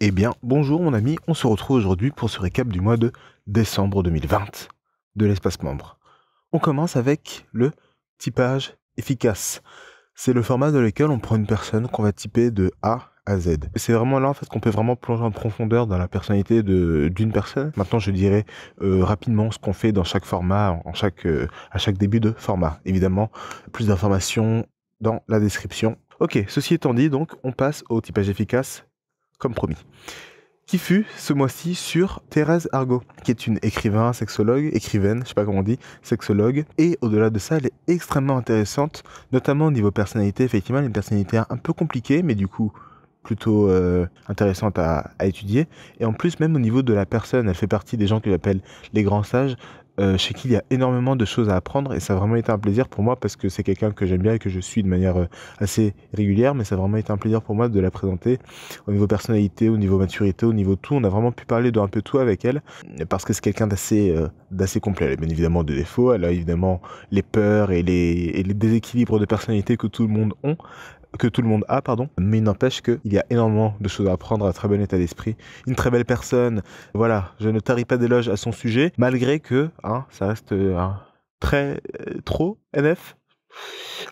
Eh bien, bonjour mon ami, on se retrouve aujourd'hui pour ce récap du mois de décembre 2020 de l'espace membre. On commence avec le typage efficace. C'est le format dans lequel on prend une personne qu'on va typer de A à Z. C'est vraiment là en fait qu'on peut vraiment plonger en profondeur dans la personnalité d'une personne. Maintenant, je dirais euh, rapidement ce qu'on fait dans chaque format, en chaque, euh, à chaque début de format. Évidemment, plus d'informations dans la description. Ok, ceci étant dit, donc on passe au typage efficace comme promis. Qui fut ce mois-ci sur Thérèse Argot, qui est une écrivain, sexologue, écrivaine, je sais pas comment on dit, sexologue, et au-delà de ça, elle est extrêmement intéressante, notamment au niveau personnalité, effectivement, une personnalité un peu compliquée, mais du coup, plutôt euh, intéressante à, étudier. Et en plus, même au niveau de la personne, elle fait partie des gens que j'appelle les grands sages, euh, chez qui il y a énormément de choses à apprendre et ça a vraiment été un plaisir pour moi parce que c'est quelqu'un que j'aime bien et que je suis de manière euh, assez régulière, mais ça a vraiment été un plaisir pour moi de la présenter au niveau personnalité, au niveau maturité, au niveau tout. On a vraiment pu parler de un peu tout avec elle parce que c'est quelqu'un d'assez euh, d'assez complet. Elle a bien évidemment des défauts, elle a évidemment les peurs et les, et les déséquilibres de personnalité que tout le monde ont, que tout le monde a, pardon. Mais il n'empêche qu'il y a énormément de choses à apprendre, un très bon état d'esprit, une très belle personne. Voilà, je ne tarie pas d'éloges à son sujet, malgré que hein, ça reste euh, très euh, trop NF.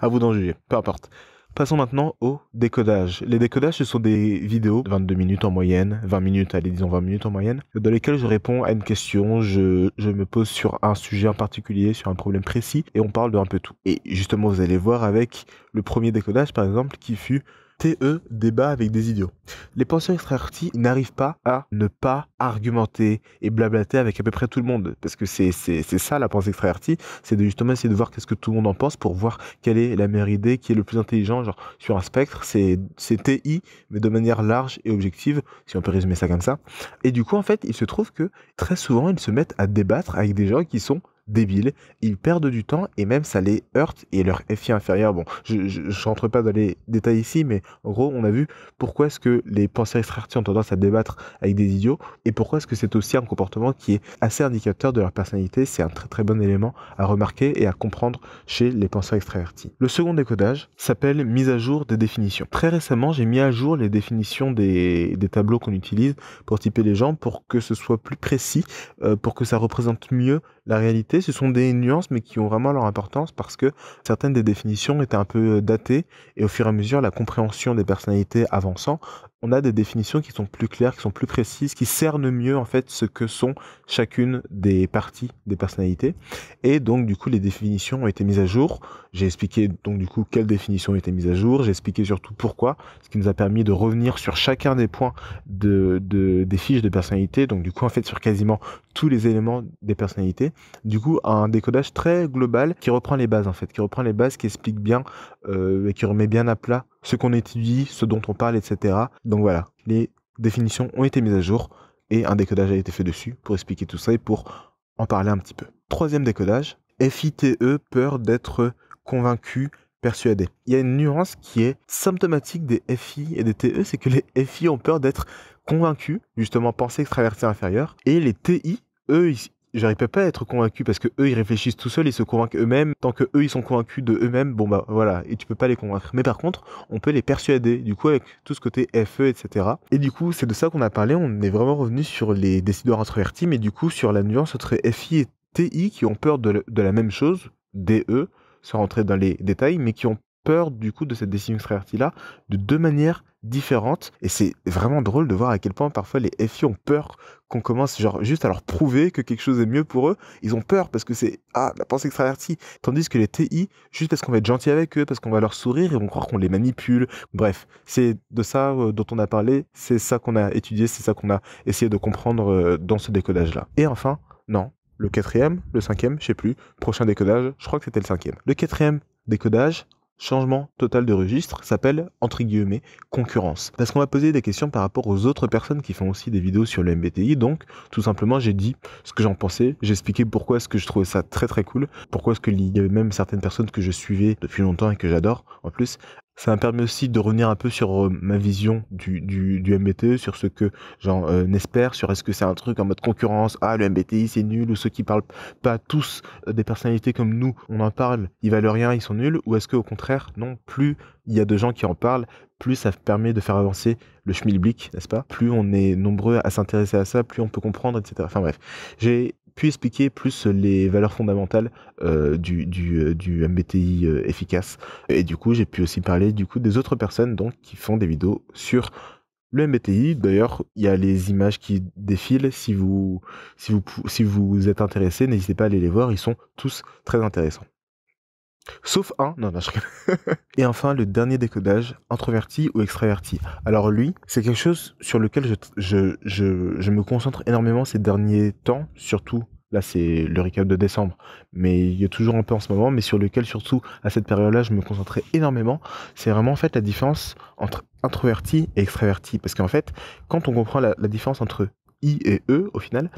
À vous d'en juger, peu importe. Passons maintenant au décodage. Les décodages, ce sont des vidéos, 22 minutes en moyenne, 20 minutes, allez disons 20 minutes en moyenne, dans lesquelles je réponds à une question, je, je me pose sur un sujet en particulier, sur un problème précis, et on parle de un peu tout. Et justement, vous allez voir avec le premier décodage, par exemple, qui fut TE débat avec des idiots. Les penseurs extravertis n'arrivent pas à ne pas argumenter et blablater avec à peu près tout le monde. Parce que c'est ça la pensée extravertie, c'est de justement essayer de voir qu'est-ce que tout le monde en pense pour voir quelle est la meilleure idée, qui est le plus intelligent. Genre sur un spectre, c'est TI, mais de manière large et objective, si on peut résumer ça comme ça. Et du coup, en fait, il se trouve que très souvent, ils se mettent à débattre avec des gens qui sont débiles, ils perdent du temps et même ça les heurte et leur FI inférieur, bon, je n'entre pas dans les détails ici, mais en gros, on a vu pourquoi est-ce que les penseurs extravertis ont tendance à débattre avec des idiots et pourquoi est-ce que c'est aussi un comportement qui est assez indicateur de leur personnalité, c'est un très très bon élément à remarquer et à comprendre chez les penseurs extravertis. Le second décodage s'appelle mise à jour des définitions. Très récemment, j'ai mis à jour les définitions des, tableaux qu'on utilise pour typer les gens pour que ce soit plus précis, euh, pour que ça représente mieux la réalité ce sont des nuances mais qui ont vraiment leur importance parce que certaines des définitions étaient un peu euh, datées et au fur et à mesure la compréhension des personnalités avançant, on a des définitions qui sont plus claires, qui sont plus précises, qui cernent mieux en fait ce que sont chacune des parties des personnalités. Et donc du coup, les définitions ont été mises à jour. J'ai expliqué donc du coup quelles définitions ont été mises à jour. J'ai expliqué surtout pourquoi, ce qui nous a permis de revenir sur chacun des points de, des fiches de personnalité. Donc du coup, en fait, sur quasiment tous les éléments des personnalités. Du coup, un décodage très global qui reprend les bases en fait, qui reprend les bases, qui explique bien euh, et qui remet bien à plat ce qu'on étudie, ce dont on parle, etc. Donc voilà, les définitions ont été mises à jour et un décodage a été fait dessus pour expliquer tout ça et pour en parler un petit peu. Troisième décodage, FITE, peur d'être convaincu, persuadé. Il y a une nuance qui est symptomatique des FI et des TE, c'est que les FI ont peur d'être convaincus, justement penser extraverti inférieur, et les TI, eux, j'arrive pas à être convaincu parce que eux ils réfléchissent tout seuls, ils se convainquent eux-mêmes. Tant que eux ils sont convaincus de eux-mêmes, bon bah voilà, et tu peux pas les convaincre. Mais par contre, on peut les persuader, du coup avec tout ce côté FE, etc. Et du coup, c'est de ça qu'on a parlé, on est vraiment revenu sur les décideurs introvertis, mais du coup sur la nuance entre FI et TI qui ont peur de, la même chose, DE, sans rentrer dans les détails, mais qui ont peur du coup de cette décision extravertie-là de deux manières différentes. Et c'est vraiment drôle de voir à quel point parfois les FI ont peur qu'on commence genre juste à leur prouver que quelque chose est mieux pour eux. Ils ont peur parce que c'est ah, la pensée extravertie. Tandis que les TI, juste parce qu'on va être gentil avec eux, parce qu'on va leur sourire, ils vont croire qu'on les manipule. Bref, c'est de ça euh, dont on a parlé, c'est ça qu'on a étudié, c'est ça qu'on a essayé de comprendre euh, dans ce décodage-là. Et enfin, non. Le quatrième, le cinquième, je sais plus, prochain décodage, je crois que c'était le cinquième. Le quatrième décodage, changement total de registre s'appelle, entre guillemets, concurrence. Parce qu'on va poser des questions par rapport aux autres personnes qui font aussi des vidéos sur le MBTI. Donc, tout simplement, j'ai dit ce que j'en pensais, j'ai expliqué pourquoi est-ce que je trouvais ça très très cool, pourquoi est-ce qu'il y avait même certaines personnes que je suivais depuis longtemps et que j'adore en plus, ça me permet aussi de revenir un peu sur euh, ma vision du, du, du MBTE, sur ce que j'en euh, espère, sur est-ce que c'est un truc en mode concurrence, ah le MBTI c'est nul, ou ceux qui parlent pas tous euh, des personnalités comme nous, on en parle, ils valent rien, ils sont nuls, ou est-ce qu'au contraire, non, plus il y a de gens qui en parlent, plus ça permet de faire avancer le schmilblick, n'est-ce pas Plus on est nombreux à s'intéresser à ça, plus on peut comprendre, etc. Enfin bref, j'ai puis expliquer plus les valeurs fondamentales euh, du, du, euh, MBTI euh, efficace. Et du coup, j'ai pu aussi parler du coup des autres personnes donc, qui font des vidéos sur le MBTI. D'ailleurs, il y a les images qui défilent. Si vous, si vous, si vous êtes intéressé, n'hésitez pas à aller les voir. Ils sont tous très intéressants. Sauf un, non, non, je Et enfin, le dernier décodage, introverti ou extraverti. Alors lui, c'est quelque chose sur lequel je, me concentre énormément ces derniers temps, surtout. Là, c'est le recap de décembre, mais il y a toujours un peu en ce moment, mais sur lequel, surtout à cette période-là, je me concentrais énormément. C'est vraiment en fait la différence entre introverti et extraverti. Parce qu'en fait, quand on comprend la, la différence entre I et E au final,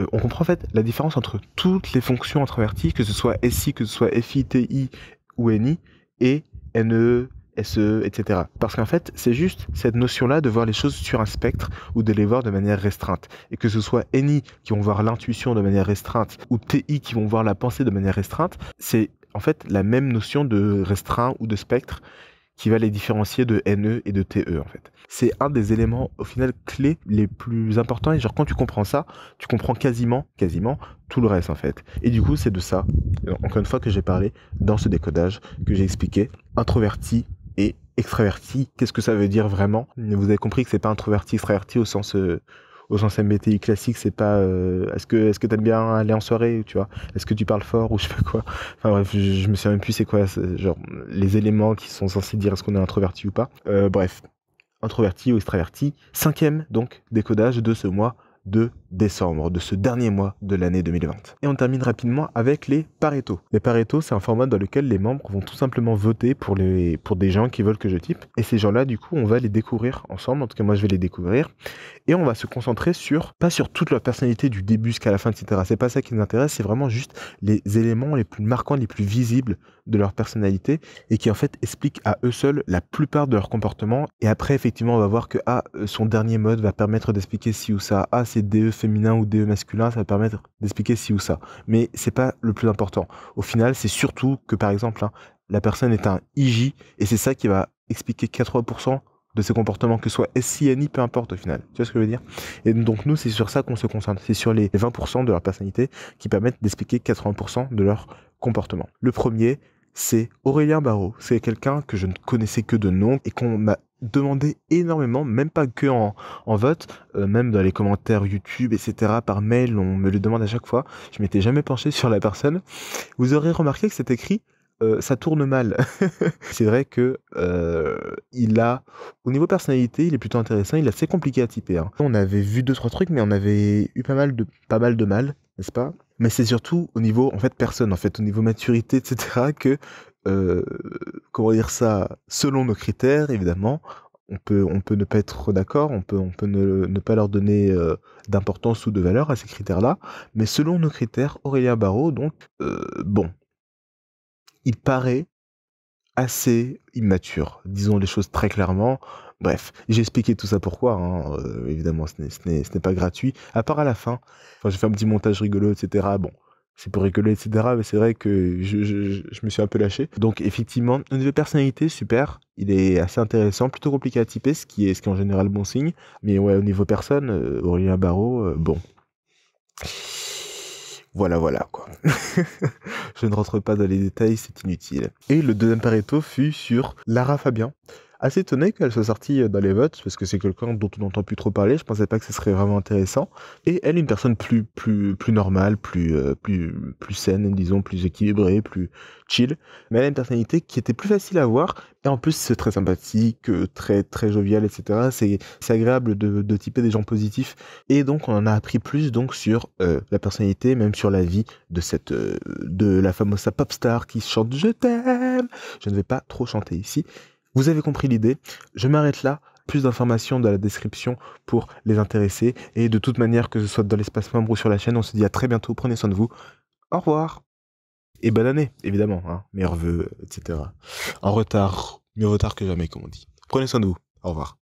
euh, on comprend en fait la différence entre toutes les fonctions introverties, que ce soit SI, que ce soit FI, TI ou NI, et NE, SE, etc. Parce qu'en fait, c'est juste cette notion-là de voir les choses sur un spectre ou de les voir de manière restreinte. Et que ce soit NI qui vont voir l'intuition de manière restreinte ou TI qui vont voir la pensée de manière restreinte, c'est en fait la même notion de restreint ou de spectre qui va les différencier de NE et de TE en fait. C'est un des éléments au final clés les plus importants et genre quand tu comprends ça, tu comprends quasiment, quasiment tout le reste en fait. Et du coup c'est de ça, encore une fois que j'ai parlé dans ce décodage, que j'ai expliqué, introverti et extraverti, qu'est-ce que ça veut dire vraiment Vous avez compris que c'est pas introverti, extraverti au sens... Euh, au sens MBTI classique, c'est pas euh, est-ce que est-ce que t'aimes bien aller en soirée, tu vois, est-ce que tu parles fort ou je sais pas quoi. Enfin bref, je, me souviens même plus c'est quoi, genre les éléments qui sont censés dire est-ce qu'on est introverti ou pas. Euh, bref, introverti ou extraverti. Cinquième donc décodage de ce mois de décembre, de ce dernier mois de l'année 2020. Et on termine rapidement avec les Pareto. Les Pareto, c'est un format dans lequel les membres vont tout simplement voter pour, les, pour des gens qui veulent que je type. Et ces gens-là, du coup, on va les découvrir ensemble. En tout cas, moi, je vais les découvrir. Et on va se concentrer sur, pas sur toute leur personnalité du début jusqu'à la fin, etc. C'est pas ça qui nous intéresse, c'est vraiment juste les éléments les plus marquants, les plus visibles de leur personnalité et qui, en fait, expliquent à eux seuls la plupart de leur comportement. Et après, effectivement, on va voir que, ah, son dernier mode va permettre d'expliquer si ou ça. Ah, c'est DEF féminin ou DE masculin, ça va permettre d'expliquer ci ou ça. Mais c'est pas le plus important. Au final, c'est surtout que, par exemple, hein, la personne est un IJ, et c'est ça qui va expliquer 80% de ses comportements, que ce soit I peu importe au final. Tu vois ce que je veux dire Et donc nous, c'est sur ça qu'on se concentre. C'est sur les 20% de leur personnalité qui permettent d'expliquer 80% de leur comportement. Le premier, c'est Aurélien Barraud. C'est quelqu'un que je ne connaissais que de nom et qu'on m'a demandé énormément, même pas que en, vote, euh, même dans les commentaires YouTube, etc., par mail, on me le demande à chaque fois. Je m'étais jamais penché sur la personne. Vous aurez remarqué que cet écrit euh, ça tourne mal. c'est vrai que euh, il a, au niveau personnalité, il est plutôt intéressant. Il est assez compliqué à typer. Hein. On avait vu deux trois trucs, mais on avait eu pas mal de pas mal de mal, n'est-ce pas Mais c'est surtout au niveau en fait personne, en fait au niveau maturité, etc. Que euh, comment dire ça, selon nos critères, évidemment. On peut, on peut ne pas être d'accord, on peut, on peut ne, pas leur donner euh, d'importance ou de valeur à ces critères-là, mais selon nos critères, Aurélien Barreau, donc, euh, bon, il paraît assez immature, disons les choses très clairement. Bref, j'ai expliqué tout ça pourquoi, hein, évidemment, ce n'est pas gratuit, à part à la fin. Enfin, j'ai fait un petit montage rigolo, etc. Bon, c'est pour rigoler, etc. Mais c'est vrai que je, me suis un peu lâché. Donc effectivement, au niveau personnalité, super. Il est assez intéressant, plutôt compliqué à typer, ce qui est, ce qui en général bon signe. Mais ouais, au niveau personne, euh, Aurélien Barreau, euh, bon. Voilà, voilà, quoi. je ne rentre pas dans les détails, c'est inutile. Et le deuxième pareto fut sur Lara Fabian assez étonné qu'elle soit sortie euh, dans les votes parce que c'est quelqu'un dont on n'entend plus trop parler. Je pensais pas que ce serait vraiment intéressant. Et elle, une personne plus plus plus normale, plus euh, plus plus saine, disons, plus équilibrée, plus chill. Mais elle a une personnalité qui était plus facile à voir et en plus c'est très sympathique, euh, très très jovial, etc. C'est c'est agréable de, de typer des gens positifs. Et donc on en a appris plus donc sur la personnalité, même sur la vie de cette de la fameuse pop star qui chante je t'aime. Je ne vais pas trop chanter ici. Vous avez compris l'idée. Je m'arrête là. Plus d'informations dans la description pour les intéresser, Et de toute manière, que ce soit dans l'espace membre ou sur la chaîne, on se dit à très bientôt. Prenez soin de vous. Au revoir. Et bonne année, évidemment. Hein. Meilleurs etc. En retard, mieux retard que jamais, comme on dit. Prenez soin de vous. Au revoir.